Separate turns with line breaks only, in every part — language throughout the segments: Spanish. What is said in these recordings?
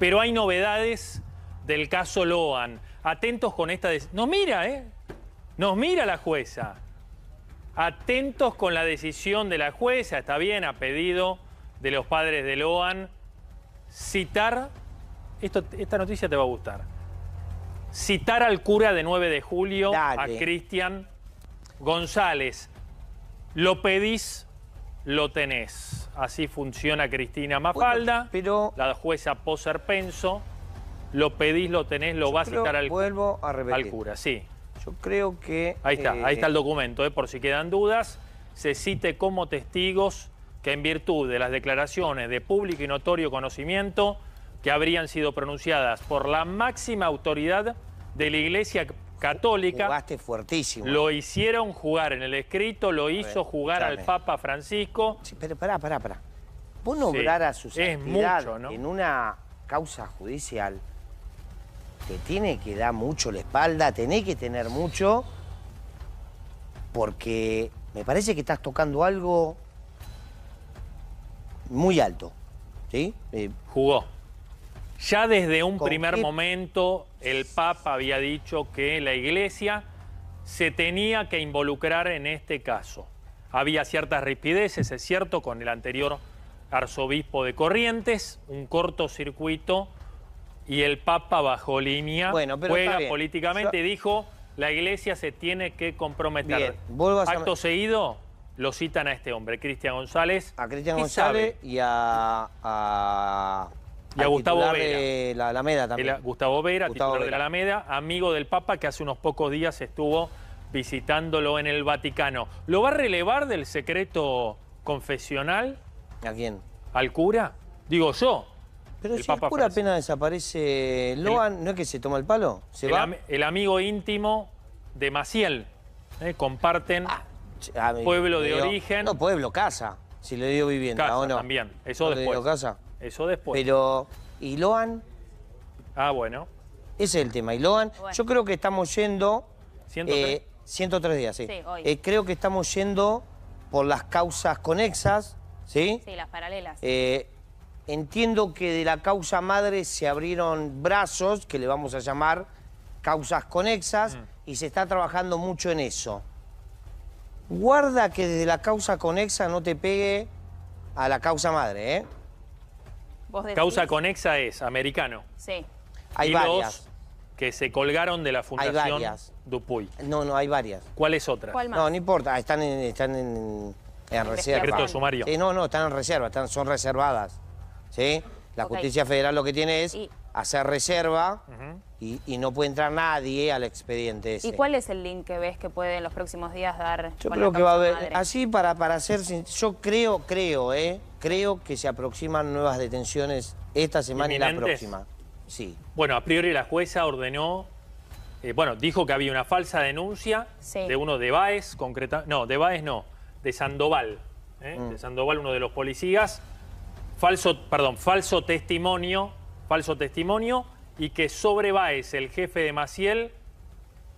Pero hay novedades del caso Loan. Atentos con esta... decisión. Nos mira, ¿eh? Nos mira la jueza. Atentos con la decisión de la jueza, está bien, a pedido de los padres de Loan, citar, esto, esta noticia te va a gustar, citar al cura de 9 de julio, a Cristian González. Lo pedís, lo tenés. Así funciona Cristina Mafalda, la jueza Poserpenso. Lo pedís, lo tenés, lo vas a estar al, vuelvo a al cura. Sí. Yo creo que... Ahí está, ahí está eh, el documento, eh, por si quedan dudas. Se cite como testigos que en virtud de las declaraciones de público y notorio conocimiento que habrían sido pronunciadas por la máxima autoridad de la Iglesia Católica. Jugaste fuertísimo. Lo hicieron jugar en el escrito, lo hizo jugar al Papa Francisco. Sí,
pero pará, pará, pará. Vos nombrar a su santidad en una causa judicial te tiene que dar mucho la espalda, tenés que tener mucho, porque me parece que estás tocando algo muy alto. ¿Sí? Eh,
Jugó. Ya desde un primer momento el Papa había dicho que la Iglesia se tenía que involucrar en este caso. Había ciertas rispideces, es cierto, con el anterior arzobispo de Corrientes, un cortocircuito y el Papa bajo línea juega políticamente y dijo la Iglesia se tiene que comprometer. Acto seguido lo citan a este hombre, Cristian González. A Cristian González y a y a Gustavo Vera. De la Alameda también. Gustavo Vera, titular de la Alameda, amigo del Papa que hace unos pocos días estuvo visitándolo en el Vaticano. ¿Lo va a relevar del secreto confesional? ¿A quién? ¿Al cura? Digo yo. Pero el si Papa el cura apenas desaparece, Loan, ¿no es que se toma el palo? el, amigo íntimo de Maciel. ¿eh? Comparten ah, ah, pueblo de origen. No, pueblo, casa.
Si le dio vivienda, ¿o no? También, eso después. casa? Eso después. Pero, ¿y Loan? Ah, bueno. Ese es el tema. Y Loan, yo creo que estamos yendo... 103. Eh, días, sí. Eh, creo que estamos yendo por las causas conexas, ¿sí? Sí,
las paralelas.
Eh, entiendo que de la causa madre se abrieron brazos, que le vamos a llamar causas conexas, mm. y se está trabajando mucho en eso. Guarda que desde la causa conexa no te pegue a la causa
madre, ¿eh? Causa conexa es americano. Sí. Hay y varias. que se colgaron de la Fundación Dupuy. No, no, hay varias. ¿Cuál es otra?
No, no importa, están en, están en, en reserva. sumario. Sí, no, no, están en reserva, están, son reservadas. ¿Sí? La justicia federal lo que tiene es hacer reserva y, no puede entrar nadie al expediente ¿Y cuál
es el link que ves que puede en los próximos días dar? Yo creo que va a haber,
así para, para hacer yo creo, creo, ¿eh? Creo que se aproximan nuevas detenciones esta semana y la próxima.
Sí. Bueno, a priori la jueza ordenó, eh, bueno, dijo que había una falsa denuncia de uno de Baez, concreta, no, de Baez no, de Sandoval, eh, de mm. Sandoval, uno de los policías, falso, perdón, falso testimonio falso testimonio y que sobre Baez, el jefe de Maciel,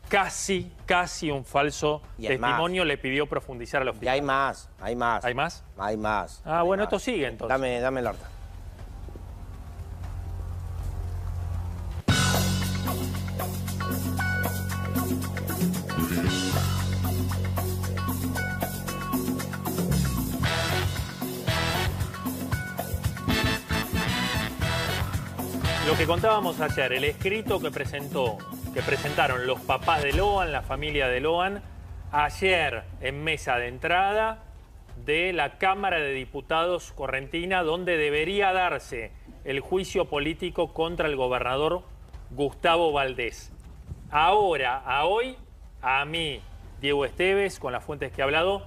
casi, casi un falso testimonio, le pidió profundizar a los fiscales. Y hay más, hay más. ¿Hay más? Hay más. Ah, bueno, esto
sigue entonces. Dame, dame el harta.
contábamos ayer, el escrito que presentó, que presentaron los papás de Loan, la familia de Loan, ayer en mesa de entrada de la Cámara de Diputados Correntina, donde debería darse el juicio político contra el gobernador Gustavo Valdés. Ahora, a hoy, a mí, Diego Esteves, con las fuentes que he hablado,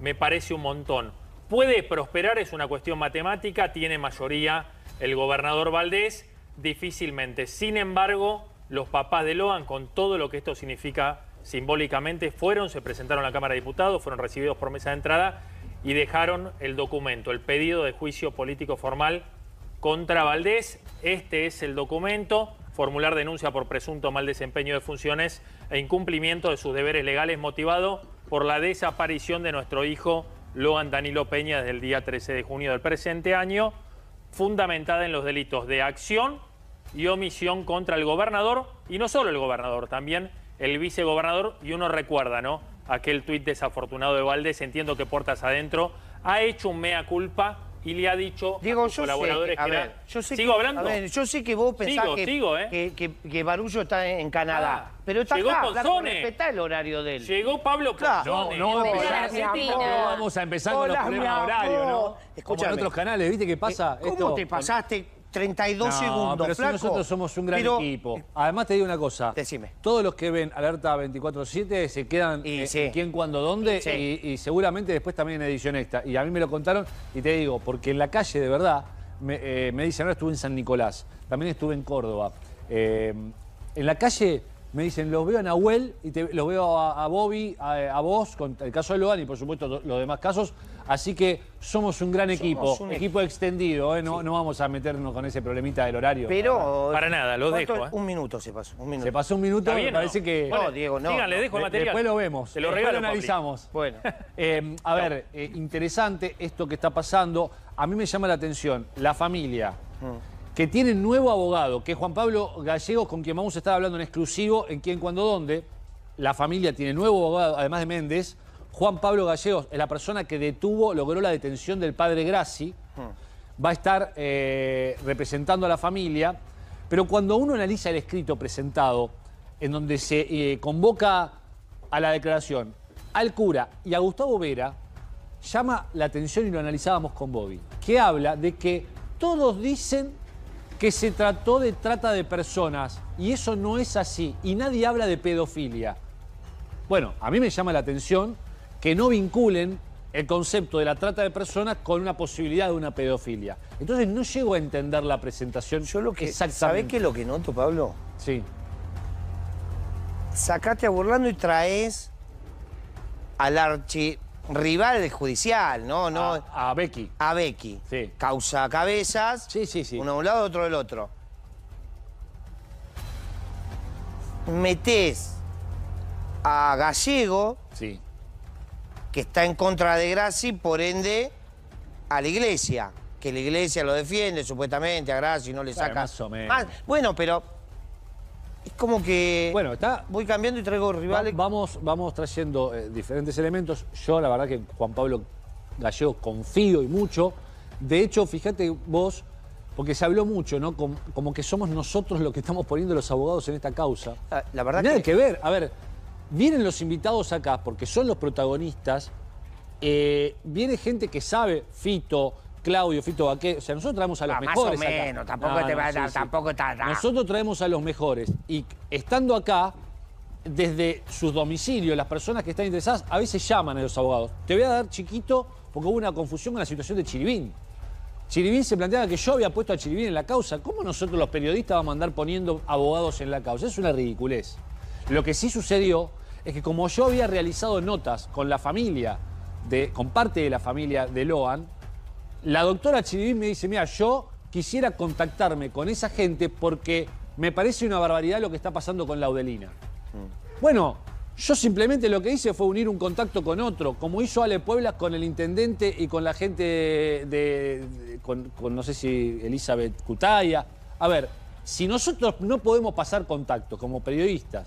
me parece un montón. Puede prosperar, es una cuestión matemática, tiene mayoría el gobernador Valdés, difícilmente. Sin embargo, los papás de Loan, con todo lo que esto significa simbólicamente, fueron, se presentaron a la Cámara de Diputados, fueron recibidos por mesa de entrada y dejaron el documento, el pedido de juicio político formal contra Valdés. Este es el documento. Formular denuncia por presunto mal desempeño de funciones e incumplimiento de sus deberes legales motivado por la desaparición de nuestro hijo Loan Danilo Peña desde el día 13 de junio del presente año fundamentada en los delitos de acción y omisión contra el gobernador, y no solo el gobernador, también el vicegobernador, y uno recuerda, ¿no? Aquel tuit desafortunado de Valdés, entiendo que portas adentro, ha hecho un mea culpa y le ha dicho a sus colaboradores que, ver, era... yo sé ¿Sigo que, hablando? yo sé
que vos pensás ¿eh? que, que, que, Barullo está en, Canadá. Ah, pero está acá, Ponzone. Respetá el horario de él. Llegó Pablo claro No, no, vamos a empezar, vamos a empezar con los problemas horario, ¿no? Como en otros canales, ¿viste qué pasa? Eh, ¿Cómo te pasaste 32 no, segundos, pero nosotros somos un gran
equipo. Además te digo una cosa. Decime. Todos los que ven Alerta 24-7 se quedan y, eh, quién, cuándo, dónde y, seguramente después también en edición esta. Y a mí me lo contaron y te digo, porque en la calle de verdad me, eh, dicen, ahora estuve en San Nicolás, también estuve en Córdoba. Eh, en la calle me dicen, los veo a Nahuel y los veo a, Bobby, a, vos, con el caso de Logan y por supuesto los demás casos, Así que somos un gran equipo, equipo extendido, ¿eh? no, vamos a meternos con ese problemita del horario. Pero... Para, nada, lo dejo. ¿eh? Un
minuto se pasó, un minuto. Se pasó un minuto, parece que... No, Diego, no. Le dejo el material. Después lo vemos. Te lo regalo, analizamos.
Bueno. Eh, a ver, interesante esto que está pasando. A mí me llama la atención, la familia... Mm. que tiene nuevo abogado, que es Juan Pablo Gallegos, con quien vamos a estar hablando en exclusivo, en quién, cuando, dónde. La familia tiene nuevo abogado, además de Méndez, Juan Pablo Gallegos, la persona que detuvo, logró la detención del padre Grassi, va a estar eh, representando a la familia, pero cuando uno analiza el escrito presentado, en donde se eh, convoca a la declaración al cura y a Gustavo Vera, llama la atención y lo analizábamos con Bobby, que habla de que todos dicen que se trató de trata de personas y eso no es así y nadie habla de pedofilia. Bueno, a mí me llama la atención que no vinculen el concepto de la trata de personas con una posibilidad de una pedofilia. Entonces no llego a entender la presentación. Yo lo que ¿Sabés
qué es lo que noto, Pablo? Sí. Sacaste a Burlando y traes al archi rival judicial, ¿no? no a, Becky. A Becky. Sí. Causa cabezas. Sí, sí, sí. Uno de un lado, otro del otro. metes a Gallego. Sí que está en contra de Graci, por ende, a la iglesia. Que la iglesia lo defiende supuestamente, a Graci no le saca. más Bueno, pero es como que bueno, está, voy cambiando y traigo rivales. vamos,
vamos trayendo eh, diferentes elementos. Yo, la verdad que Juan Pablo Gallego confío y mucho. De hecho, fíjate vos, porque se habló mucho, ¿no? Como, que somos nosotros los que estamos poniendo los abogados en esta causa. Ah, la, verdad que... que ver. A ver, Vienen los invitados acá porque son los protagonistas. Eh, viene gente que sabe, Fito, Claudio, Fito Baqué. O sea, nosotros traemos a los mejores. Ah, más o tampoco te va a dar, tampoco Nosotros traemos a los mejores. Y estando acá, desde sus domicilios, las personas que están interesadas a veces llaman a los abogados. Te voy a dar chiquito porque hubo una confusión con la situación de Chiribín. Chiribín se planteaba que yo había puesto a Chiribín en la causa. ¿Cómo nosotros los periodistas vamos a andar poniendo abogados en la causa? Es una ridiculez. Lo que sí sucedió es que como yo había realizado notas con la familia, de, con parte de la familia de Loan, la doctora Chiriví me dice, mira, yo quisiera contactarme con esa gente porque me parece una barbaridad lo que está pasando con Laudelina. Mm. Bueno, yo simplemente lo que hice fue unir un contacto con otro, como hizo Ale Pueblas con el intendente y con la gente de, con, no sé si Elizabeth Cutaya. A ver, si nosotros no podemos pasar contacto como periodistas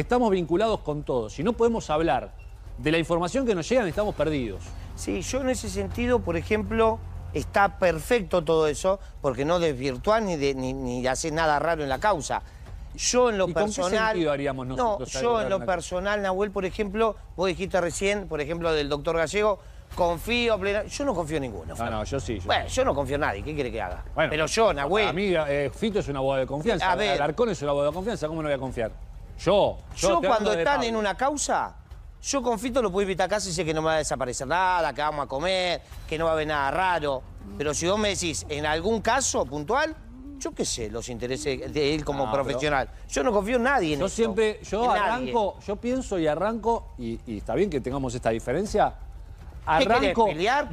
estamos vinculados con todos Si no
podemos hablar de la información que nos llega, estamos perdidos. Sí, yo en ese sentido, por ejemplo, está perfecto todo eso, porque no desvirtuás ni, de, ni, haces nada raro en la causa. Yo en lo ¿Y personal. Con qué sentido haríamos nosotros no, yo en lo personal, Nahuel, por ejemplo, vos dijiste recién, por ejemplo, del doctor Gallego, confío plena. Yo no confío en ninguno. No, no, yo sí. bueno, yo no confío en nadie. ¿Qué quiere que haga?
Pero yo, Nahuel. A mí eh, Fito es un abogado de
confianza. A ver. Alarcón es un abogado de confianza. ¿Cómo no voy a confiar? Yo, yo, cuando están en una
causa,
yo con Fito lo puedo invitar a casa y sé que no me va a desaparecer nada, que vamos a comer, que no va a haber nada raro. Pero si vos me decís, en algún caso puntual, yo qué sé los intereses de él como ah, profesional. Yo no confío en nadie en Yo siempre, yo arranco, yo pienso y
arranco, y, está bien que tengamos esta diferencia. Arranco, pelear?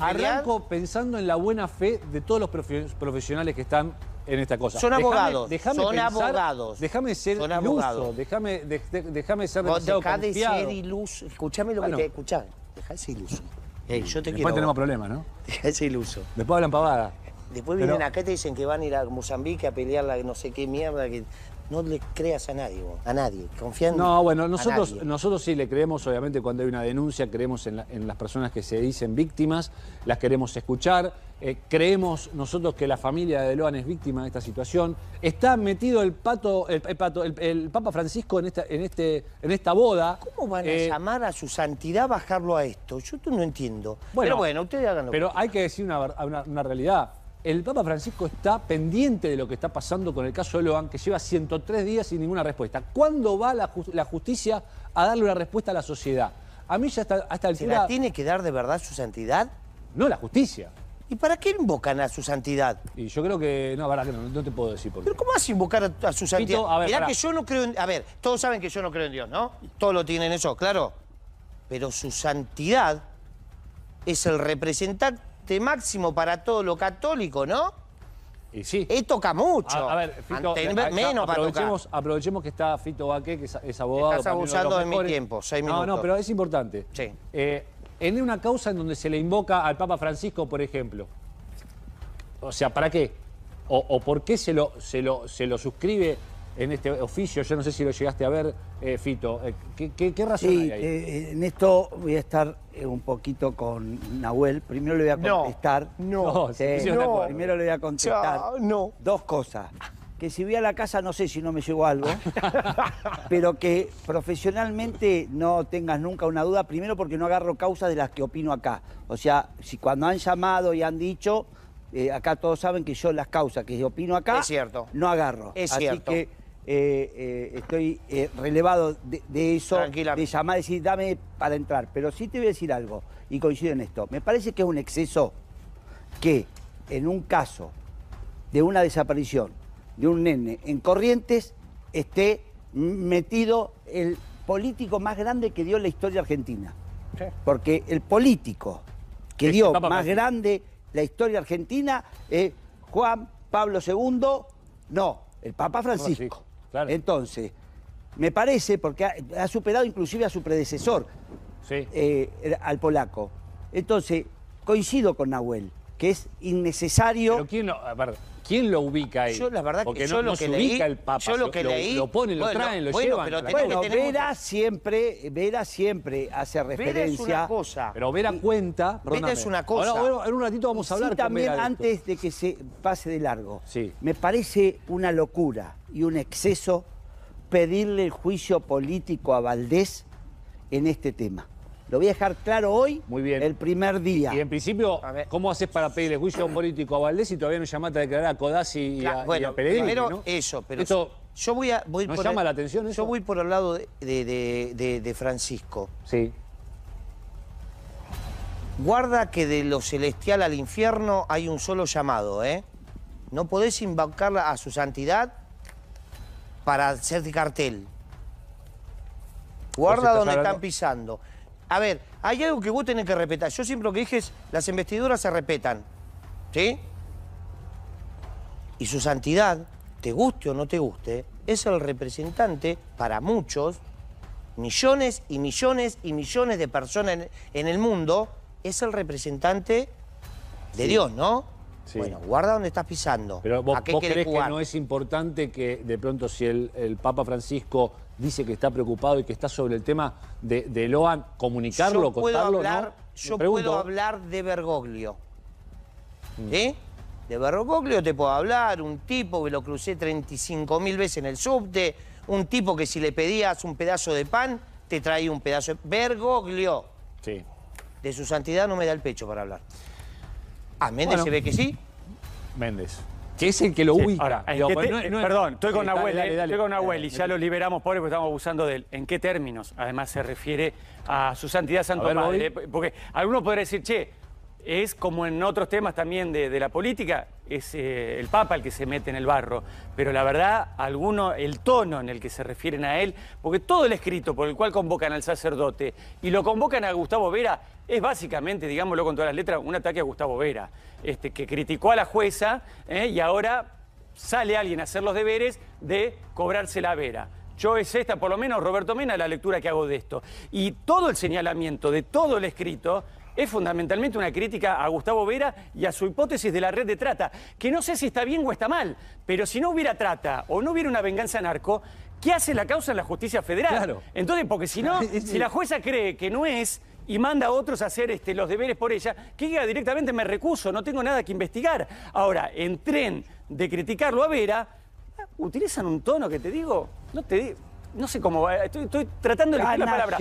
arranco pensando en la buena fe de todos los profesionales que están en esta cosa. Son abogados. son abogados. Déjame ser son iluso. Déjame de, de, ser Vos demasiado dejá de ser
iluso. Escuchame lo que ah, te... Escuchá.
Dejá de ser iluso. Después tenemos
problemas, ¿no? Dejá ser iluso. Después hablan pavada. Después vienen acá y te dicen que van a ir a Mozambique a pelear la no sé qué mierda. Que... No le creas a nadie, a nadie. confiando No, bueno, nosotros,
nosotros sí le creemos, obviamente, cuando hay una denuncia, creemos en, las personas que se dicen víctimas, las queremos escuchar. Eh, creemos nosotros que la familia de Loan es víctima de esta situación. Está metido el pato, el, pato, el, Papa Francisco en esta, en, este, en esta boda. ¿Cómo van a eh,
llamar a su santidad bajarlo a esto? Yo no entiendo.
Bueno, pero bueno, ustedes hagan lo que Pero hay que decir una, una realidad el Papa Francisco está pendiente de lo que está pasando con el caso de Loan, que lleva 103 días sin ninguna respuesta. ¿Cuándo va la, justicia a darle una respuesta a la sociedad? A mí ya está hasta el ¿Se la tiene que dar de verdad su santidad?
No, la justicia. ¿Y para qué invocan a su santidad? Y yo creo que. No, que no, te puedo decir por qué. ¿Pero cómo vas invocar a, su santidad? que yo no creo A ver, todos saben que yo no creo en Dios, ¿no? Todos lo tienen eso, claro. Pero su santidad es el representante este, máximo para todo lo católico, ¿no? Y sí. Y eh, toca mucho. A, ver, Fito, eh, aprovechemos,
aprovechemos que está Fito Baque, que es, abogado. Estás abusando de, mi tiempo, seis minutos. No, no, pero es importante. Sí. Eh, en una causa en donde se le invoca al Papa Francisco, por ejemplo. O sea, ¿para qué? ¿O, por qué se lo, se, lo, se lo suscribe en este oficio. Yo no sé si lo llegaste a ver, eh, Fito. Eh,
¿Qué, qué, razón sí, hay ahí? Eh, en esto voy a estar un poquito con Nahuel. Primero le voy a contestar. No, no, Primero le voy a contestar. no. Dos cosas. Que si voy a la casa no sé si no me llegó algo, pero que profesionalmente no tengas nunca una duda, primero porque no agarro causas de las que opino acá. O sea, si cuando han llamado y han dicho, acá todos saben que yo las causas que opino acá es cierto. no agarro. Es cierto. que eh, eh, estoy eh, relevado de, eso, de llamar, y decir, dame para entrar. Pero sí te voy a decir algo, y coincido en esto. Me parece que es un exceso que en un caso de una desaparición de un nene en Corrientes esté metido el político más grande que dio la historia argentina. Porque el político que dio más grande la historia argentina es Juan Pablo II, no, el Papa Francisco. Entonces, me parece, porque ha, superado inclusive a su predecesor, eh, al polaco. Entonces, coincido con Nahuel que es innecesario. Pero quién lo, a ver, ¿quién lo ubica ahí? Yo la verdad Porque que yo no, lo que leí, ubica el Papa. Yo lo que leí, lo ponen, lo traen, lo llevan. Pero bueno, Vera siempre, Vera siempre hace referencia. una cosa. Pero Vera cuenta. Vera es una cosa. Ahora, en un ratito vamos a hablar. Sí, también antes de, que se pase de largo. Me parece una locura y un exceso pedirle el juicio político a Valdés en este tema. Lo voy a dejar claro hoy, el primer día. Y en
principio, ¿cómo haces para pedirle juicio a un político a Valdés y todavía no llamaste a declarar a Codazzi y, a, y primero eso, pero yo
voy a voy por la atención eso? Yo voy por el lado de, Francisco. sí. Guarda que de lo celestial al infierno hay un solo llamado, ¿eh? No podés invocar a su santidad para de cartel. Guarda donde están pisando. A ver, hay algo que vos tenés que respetar. Yo siempre lo que dije es, las investiduras se respetan. ¿Sí? Y su santidad, te guste o no te guste, es el representante para muchos, millones y millones y millones de personas en, el mundo, es el representante de Dios, ¿no? Bueno, guarda donde estás pisando. Pero vos, qué crees que no
es importante que de pronto si el, Papa Francisco dice que está preocupado y que está sobre el tema de, Loan, comunicarlo, yo contarlo, hablar,
Yo puedo hablar de Bergoglio. Mm. ¿Eh? De Bergoglio te puedo hablar, un tipo que lo crucé 35 mil veces en el subte, un tipo que si le pedías un pedazo de pan, te traía un pedazo de... Bergoglio. Sí. De su santidad no me da el pecho para
hablar. A Méndez se ve que sí. Méndez. Que es el que lo sí. ubica. perdón, estoy con Nahuel, eh, estoy con y ya lo liberamos, pobre, porque estamos abusando de él. ¿En qué términos? Además se refiere a su santidad santo padre. Porque algunos podrían decir, che, es como en otros temas también de la política, es eh, el Papa el que se mete en el barro, pero la verdad, alguno, el tono en el que se refieren a él, porque todo el escrito por el cual convocan al sacerdote y lo convocan a Gustavo Vera es básicamente, digámoslo con todas las letras, un ataque a Gustavo Vera, este, que criticó a la jueza ¿eh? y ahora sale alguien a hacer los deberes de cobrarse la Vera. Yo es esta, por lo menos Roberto Mena, la lectura que hago de esto. Y todo el señalamiento de todo el escrito es fundamentalmente una crítica a Gustavo Vera y a su hipótesis de la red de trata, que no sé si está bien o está mal, pero si no hubiera trata o no hubiera una venganza narco, ¿qué hace la causa en la justicia federal? Entonces, porque si no, si la jueza cree que no es y manda a otros a hacer este, los deberes por ella, que diga directamente me recuso, no tengo nada que investigar. Ahora, en tren de criticarlo a Vera, utilizan un tono que te digo, no te no sé cómo va, estoy, tratando de la palabra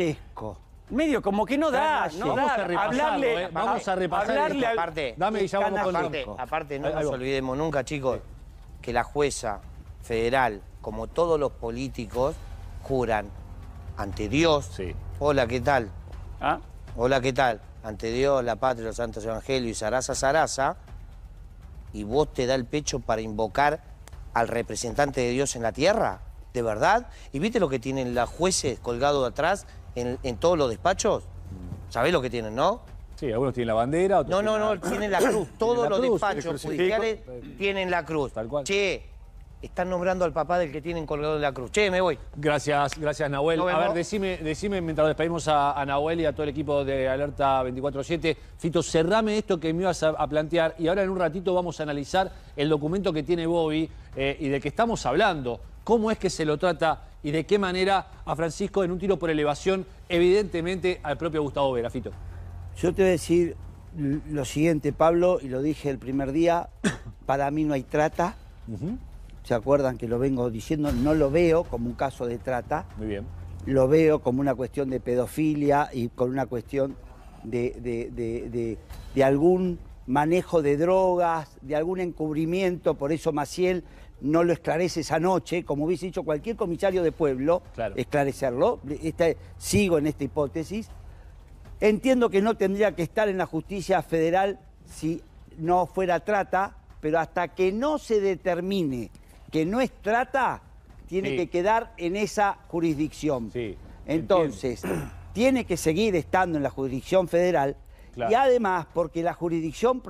medio como que no da, no vamos A repasarle eh. vamos a,
repasarle aparte, Dame y vamos aparte, no nos olvidemos nunca, chicos, que la jueza federal, como todos los políticos, juran ante Dios. Hola, ¿qué tal? ¿Ah? Hola, ¿qué tal? Ante Dios, la patria, los santos evangelios y zaraza, zaraza. Y vos te da el pecho para invocar al representante de Dios en la tierra, ¿de verdad? ¿Y viste lo que tienen las jueces colgados atrás? en, todos los despachos, ¿sabés lo que tienen, no? Sí, algunos tienen la bandera, otros No, no, no, tienen la cruz. Todos los despachos judiciales tienen la cruz. Tal cual. Che, están nombrando al papá del que tienen colgado la cruz. Che, me voy.
Gracias,
gracias Nahuel. a ver, decime,
decime mientras despedimos a, Nahuel y a todo el equipo de Alerta 24-7. Fito, cerrame esto que me ibas a, plantear y ahora en un ratito vamos a analizar el documento que tiene Bobby eh, y de que estamos hablando. ¿Cómo es que se lo trata y de qué manera a Francisco en un tiro por elevación, evidentemente al propio Gustavo Verafito.
Yo te voy a decir lo siguiente, Pablo, y lo dije el primer día, para mí no hay trata. ¿Se acuerdan que lo vengo diciendo? No lo veo como un caso de trata. Muy bien. Lo veo como una cuestión de pedofilia y con una cuestión de, de, de algún manejo de drogas, de algún encubrimiento. Por eso Maciel no lo esclarece esa noche, como hubiese dicho cualquier comisario de pueblo, esclarecerlo, este, sigo en esta hipótesis, entiendo que no tendría que estar en la justicia federal si no fuera trata, pero hasta que no se determine que no es trata, tiene que quedar en esa jurisdicción. Entonces, tiene que seguir estando en la jurisdicción federal y además porque la jurisdicción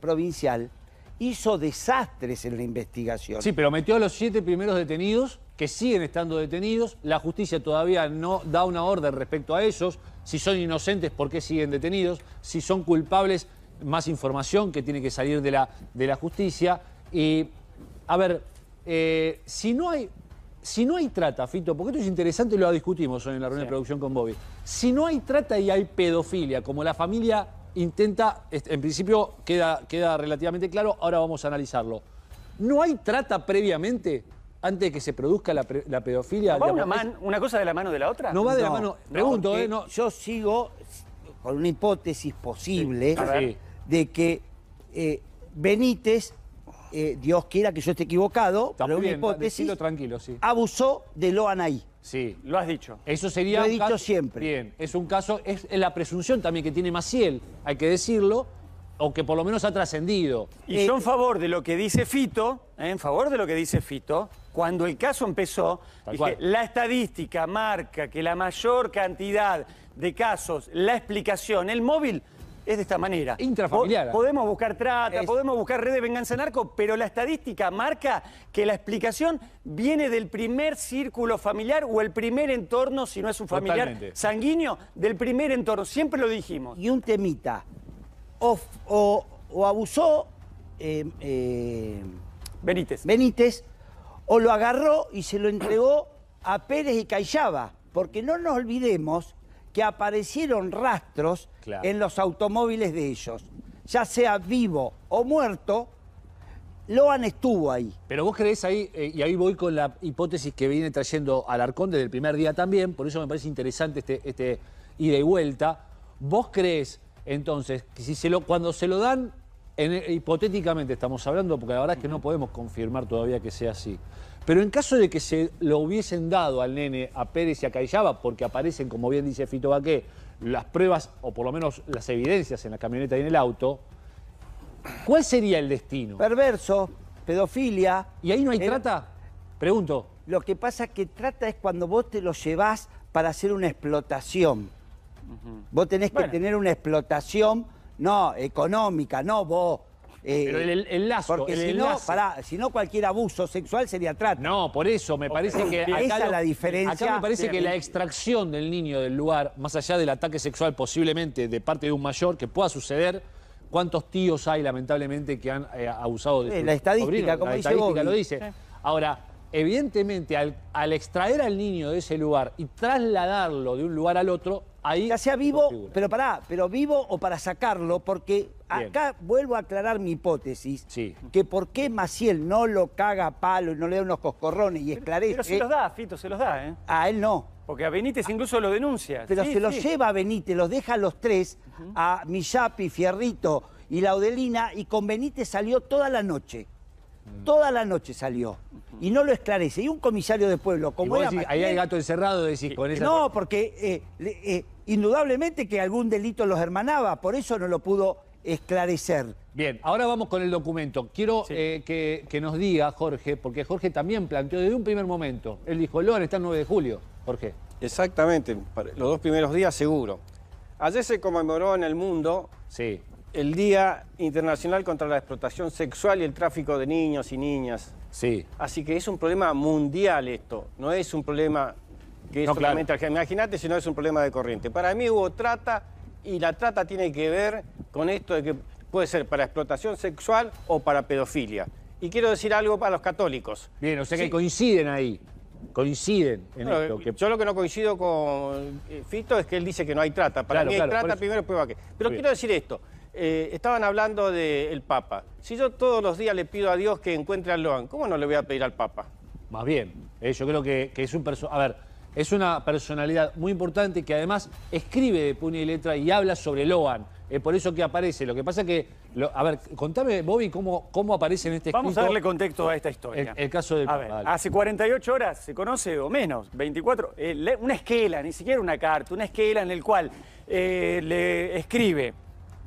provincial hizo desastres en la investigación. Sí, pero
metió a los siete primeros detenidos, que siguen estando detenidos. La justicia todavía no da una orden respecto a esos. Si son inocentes, ¿por qué siguen detenidos? Si son culpables, más información que tiene que salir de la, de la justicia. Y, a ver, eh, si no hay si no hay trata, Fito, porque esto es interesante y lo discutimos hoy en la reunión de producción con Bobby. Si no hay trata y hay pedofilia, como la familia intenta, en principio queda, queda relativamente claro, ahora vamos a analizarlo. ¿No hay trata previamente antes de que se produzca la, pedofilia? ¿No va una, una,
cosa de la mano de la otra? No va de la mano. Pregunto, ¿eh?
Yo sigo con una hipótesis posible de que eh, Benítez, eh, Dios quiera que yo esté equivocado, pero una hipótesis, abusó de Loanaí. Sí. Lo has dicho. Eso sería... Lo he dicho siempre. Bien,
es un caso, es la presunción también que tiene Maciel, hay que decirlo,
o que por lo menos ha trascendido. Y eh, yo en favor de lo que dice Fito, eh, en favor de lo que dice Fito, cuando el caso empezó, la estadística marca que la mayor cantidad de casos, la explicación, el móvil es de esta manera. Intrafamiliar. podemos buscar trata, podemos buscar redes de venganza narco, pero la estadística marca que la explicación viene del primer círculo familiar o el primer entorno, si no es un familiar sanguíneo, del primer entorno. Siempre lo dijimos. Y un temita. o, abusó eh, eh, Benítez. Benítez,
o lo agarró y se lo entregó a Pérez y Callaba. Porque no nos olvidemos aparecieron rastros en los automóviles de ellos. Ya sea vivo o muerto, han estuvo ahí. Pero vos crees
ahí, eh, y ahí voy con la hipótesis que viene trayendo Alarcón desde el primer día también, por eso me parece interesante este, este ida y vuelta. ¿Vos crees entonces que si se lo, cuando se lo dan, en, hipotéticamente estamos hablando, porque la verdad es que no podemos confirmar todavía que sea así, pero en caso de que se lo hubiesen dado al nene a Pérez y a Caillaba, porque aparecen, como bien dice Fito Baqué, las pruebas, o por lo menos las evidencias en la camioneta y en el auto,
¿cuál sería el destino? Perverso, pedofilia. ¿Y ahí no hay trata? Pregunto. Lo que pasa es que trata es cuando vos te lo llevas para hacer una explotación. Vos tenés que tener una explotación, no económica, no vos eh, pero el, lazo, Porque si, No, si no, cualquier abuso sexual sería trato.
No, por eso
me parece que. Esa la eh, diferencia. Acá me parece que la
extracción del niño del lugar, más allá del ataque sexual posiblemente de parte de un mayor que pueda suceder, ¿cuántos tíos hay lamentablemente que han eh, abusado de La estadística, como estadística lo dice. Ahora, evidentemente, al, al, extraer al niño de ese lugar y trasladarlo
de un lugar al otro, ahí. Ya sea vivo, pero pará, pero vivo o para sacarlo, porque acá vuelvo a aclarar mi hipótesis, que por qué Maciel no lo caga a palo y no le da unos coscorrones y esclarece... Pero, se los da,
Fito, se los da, ¿eh? A él no. Porque a Benítez incluso lo denuncia. Pero se los lleva
a Benítez, los deja a los tres, a Miyapi, Fierrito y Laudelina, y con Benítez salió toda la noche. Mm. Toda la noche salió. Y no lo esclarece. Y un comisario de pueblo, como era Ahí hay
gato encerrado, decís, con esa... No,
porque eh, eh, indudablemente que algún delito los hermanaba, por eso no lo pudo esclarecer.
Bien, ahora vamos con el documento. Quiero eh, que, nos diga Jorge, porque Jorge también planteó desde un primer momento. Él dijo, Loan está el 9 de julio,
Jorge. Exactamente, los dos primeros días seguro. Ayer se conmemoró en el mundo sí. el Día Internacional contra la Explotación Sexual y el Tráfico de Niños y Niñas. Sí. Así que es un problema mundial esto, no es un problema que es solamente Imagínate si no es un problema de corriente. Para mí hubo trata y la trata tiene que ver con esto de que puede ser para explotación sexual o para pedofilia. Y quiero decir algo para los católicos. Bien, o sea que
coinciden ahí. Coinciden en esto. Yo
lo que no coincido con eh, Fito es que él dice que no hay trata. Para mí hay trata primero, prueba que. Pero quiero decir esto. Eh, estaban hablando del Papa. Si yo todos los días le pido a Dios que encuentre a Loan, ¿cómo no le voy a pedir al Papa?
Más bien, eh, yo creo que, que es un personaje... A ver, es una personalidad muy importante que además escribe de puño y letra y habla sobre Loan. Es por eso que aparece. Lo que pasa es que. a ver, contame, Bobby, cómo, cómo aparece en este escrito. Vamos a darle contexto a esta historia. el, caso
de. A ver, hace 48 horas se conoce, o menos, 24, eh, una esquela, ni siquiera una carta, una esquela en el cual eh, le escribe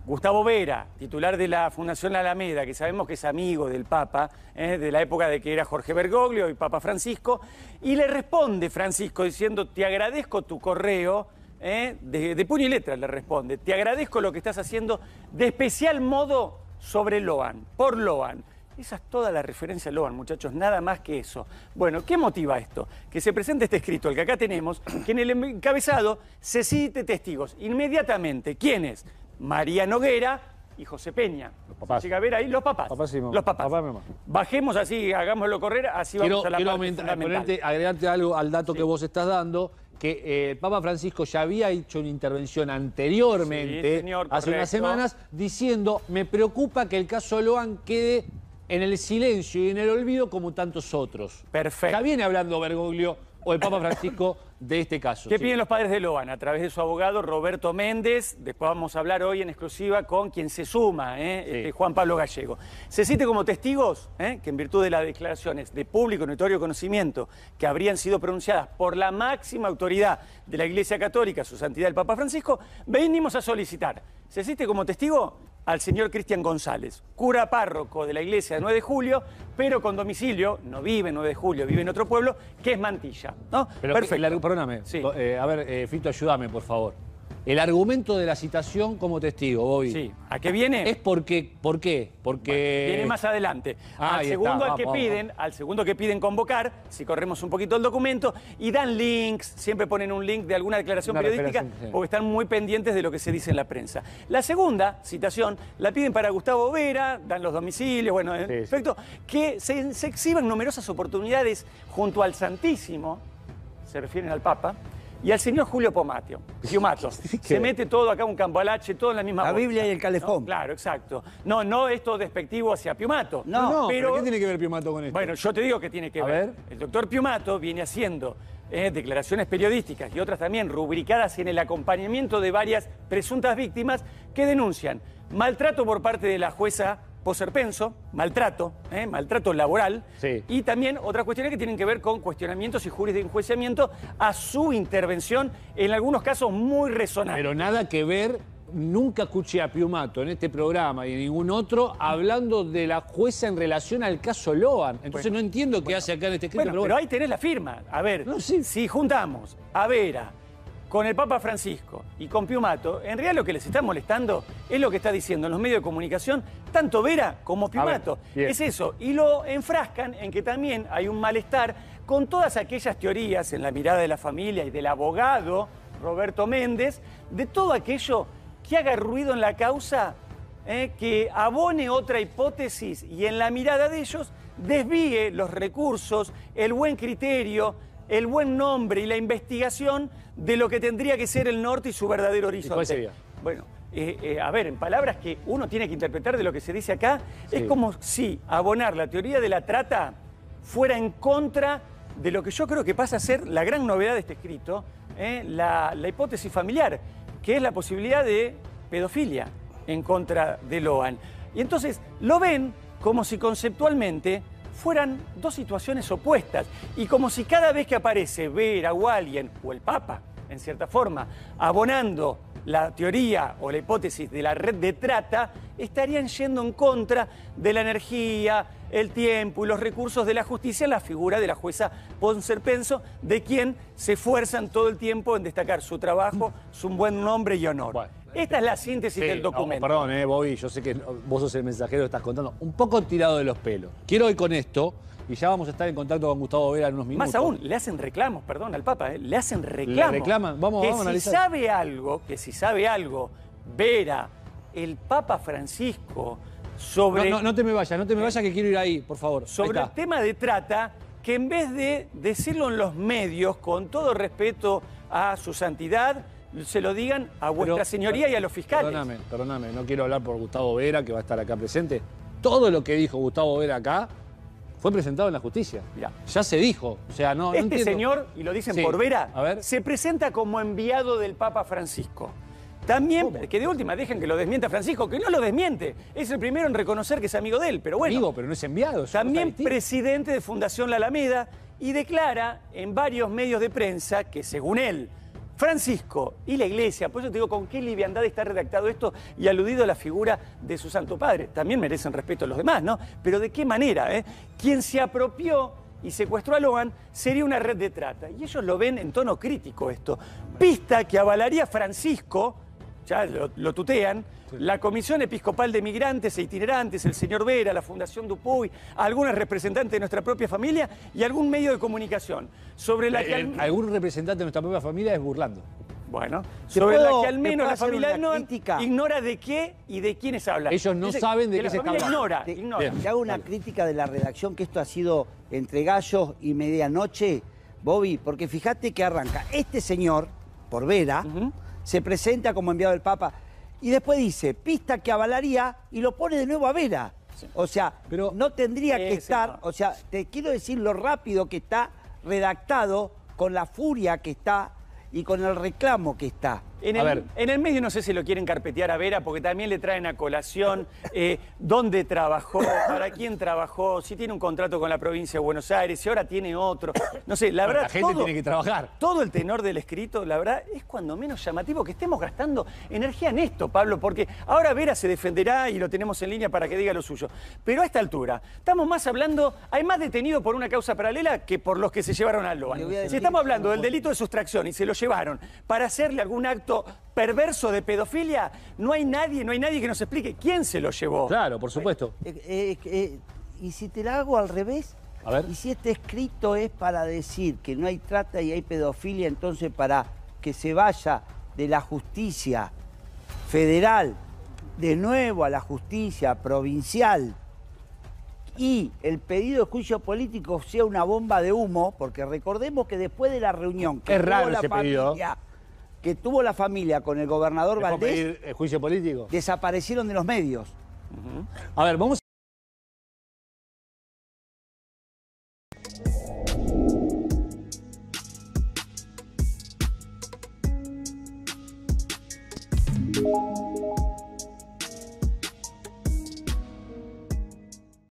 Gustavo Vera, titular de la Fundación La Alameda, que sabemos que es amigo del Papa, ¿eh? de la época de que era Jorge Bergoglio y Papa Francisco, y le responde Francisco diciendo, te agradezco tu correo, ¿eh? de, puño y letra le responde, te agradezco lo que estás haciendo de especial modo sobre Loan, por Loan. Esa es toda la referencia a Loan, muchachos, nada más que eso. Bueno, ¿qué motiva esto? Que se presente este escrito, el que acá tenemos, que en el encabezado se cite testigos. Inmediatamente, ¿quiénes? María Noguera y José Peña. Los papás. Se llega a ver ahí los papás. Los papás. Papá mamá. Bajemos así, hagámoslo correr, así vamos a la quiero
agregarte algo al dato que vos estás dando, que el eh, Papa Francisco ya había hecho una intervención anteriormente, hace unas semanas, diciendo, me preocupa que el caso Loan quede en el silencio y en el olvido como tantos otros. Perfecto. Ya viene hablando Bergoglio
o el Papa Francisco de este caso. ¿Qué piden los padres de Loan? A través de su abogado Roberto Méndez, después vamos a hablar hoy en exclusiva con quien se suma, ¿eh? este, Juan Pablo Gallego. Se siente como testigos ¿eh? que en virtud de las declaraciones de público notorio conocimiento que habrían sido pronunciadas por la máxima autoridad de la Iglesia Católica, su santidad el Papa Francisco, venimos a solicitar. Se cite como testigo al señor Cristian González, cura párroco de la iglesia de 9 de julio, pero con domicilio, no vive en 9 de julio, vive en otro pueblo, que es Mantilla.
¿no? Pero Perfecto. perdóname, eh, a ver, eh, Fito, ayúdame, por favor. El argumento de la citación como testigo, Bobby. Sí, ¿a qué viene? Es porque, ¿por qué?
Porque... viene más adelante. al segundo que piden, al segundo que piden convocar, si corremos un poquito el documento, y dan links, siempre ponen un link de alguna declaración periodística, porque están muy pendientes de lo que se dice en la prensa. La segunda citación la piden para Gustavo Vera, dan los domicilios, bueno, efecto que se, se exhiban numerosas oportunidades junto al Santísimo, se refieren al Papa, y al señor Julio Pomatio, Piumato, se mete todo acá un cambalache, todo en la misma La Biblia y el calefón. claro, exacto. No, no esto despectivo hacia Piumato. No, pero, ¿qué tiene
que ver Piumato con
esto? Bueno, yo te digo que tiene que ver. El doctor Piumato viene haciendo eh, declaraciones periodísticas y otras también rubricadas en el acompañamiento de varias presuntas víctimas que denuncian maltrato por parte de la jueza poserpenso, maltrato, ¿eh? maltrato laboral, y también otras cuestiones que tienen que ver con cuestionamientos y juris de enjuiciamiento a su intervención, en algunos casos muy resonante. Pero nada que ver, nunca escuché a Piumato en este programa
y en ningún otro hablando de la jueza en relación al caso Loan. Entonces no entiendo qué
hace acá en este escrito. Bueno, pero, ahí tenés la firma. A ver, si juntamos a Vera, con el Papa Francisco y con Piumato, en realidad lo que les está molestando es lo que está diciendo en los medios de comunicación, tanto Vera como Piumato. es eso. Y lo enfrascan en que también hay un malestar con todas aquellas teorías en la mirada de la familia y del abogado Roberto Méndez, de todo aquello que haga ruido en la causa, eh, que abone otra hipótesis y en la mirada de ellos desvíe los recursos, el buen criterio, el buen nombre y la investigación de lo que tendría que ser el norte y su verdadero horizonte. Bueno, eh, eh, a ver, en palabras que uno tiene que interpretar de lo que se dice acá, es como si abonar la teoría de la trata fuera en contra de lo que yo creo que pasa a ser la gran novedad de este escrito, eh, la, la, hipótesis familiar, que es la posibilidad de pedofilia en contra de Loan. Y entonces lo ven como si conceptualmente fueran dos situaciones opuestas y como si cada vez que aparece Vera o alguien, o el Papa, en cierta forma, abonando la teoría o la hipótesis de la red de trata, estarían yendo en contra de la energía, el tiempo y los recursos de la justicia en la figura de la jueza Ponce de quien se esfuerzan todo el tiempo en destacar su trabajo, su buen nombre y honor. Esta es la síntesis del documento.
perdón, Bobby, eh, yo sé que vos sos el mensajero, que estás contando un poco tirado de los pelos. Quiero ir con esto, y ya vamos a estar en contacto con Gustavo Vera en unos minutos. Más aún,
le hacen reclamos, perdón, al Papa, eh, le hacen reclamos. Le reclaman, vamos, a analizar. Si sabe algo, que si sabe algo, Vera, el Papa Francisco, sobre... No, no, no te me vayas, no te me vayas, que quiero ir ahí, por favor. Sobre el tema de trata, que en vez de decirlo en los medios, con todo respeto a su santidad, se lo digan a vuestra señoría y a los fiscales. Perdóname,
perdóname, no quiero hablar por Gustavo Vera, que va a estar acá presente. Todo lo que dijo Gustavo Vera acá fue presentado en la justicia. Ya se dijo. O sea, no, este señor,
y lo dicen por Vera, se presenta como enviado del Papa Francisco. También, que de última dejen que lo desmienta Francisco, que no lo desmiente. Es el primero en reconocer que es amigo de él, pero bueno. Amigo, pero no es enviado. También presidente de Fundación La Alameda y declara en varios medios de prensa que, según él, Francisco y la Iglesia, por eso te digo con qué liviandad está redactado esto y aludido a la figura de su Santo Padre. También merecen respeto los demás, ¿no? Pero de qué manera, eh? Quien se apropió y secuestró a Logan sería una red de trata. Y ellos lo ven en tono crítico esto. Pista que avalaría Francisco ya lo, tutean, la Comisión Episcopal de Migrantes e Itinerantes, el señor Vera, la Fundación Dupuy, ...algunas representantes de nuestra propia familia y algún medio de comunicación. Sobre la eh, que eh, Algún representante de nuestra propia familia es burlando. Bueno, sobre la que al menos la familia ignora de qué y de quiénes habla. Ellos no saben de qué se están hablando. Ignora, ignora.
hago una crítica de la redacción que esto ha sido entre gallos y medianoche, Bobby, porque fíjate que arranca este señor, por Vera, se presenta como enviado del Papa. Y después dice, pista que avalaría y lo pone de nuevo a Vera. O sea, Pero, no tendría que estar, o sea, te quiero decir lo rápido que está redactado, con la furia que está y con el reclamo que está. En
el, medio no sé si lo quieren carpetear a Vera, porque también le traen a colación eh, dónde trabajó, para quién trabajó, si tiene un contrato con la provincia de Buenos Aires, si ahora tiene otro. No sé, la verdad. la gente tiene que trabajar. Todo el tenor del escrito, la verdad, es cuando menos llamativo que estemos gastando energía en esto, Pablo, porque ahora Vera se defenderá y lo tenemos en línea para que diga lo suyo. Pero a esta altura, estamos más hablando, hay más detenidos por una causa paralela que por los que se llevaron a Loan. Si estamos hablando del delito de sustracción y se lo llevaron para hacerle algún acto perverso de pedofilia, no hay nadie, no hay nadie que nos explique quién se lo llevó. Claro, por supuesto.
Eh, eh, eh, y si te la hago al revés, y si este escrito es para decir que no hay trata y hay pedofilia, entonces para que se vaya de la justicia federal de nuevo a la justicia provincial y el pedido de juicio político sea una bomba de humo, porque recordemos que después de la reunión que es raro la que tuvo la familia con el gobernador Valdés. el eh, juicio político? Desaparecieron de los medios.
A ver, vamos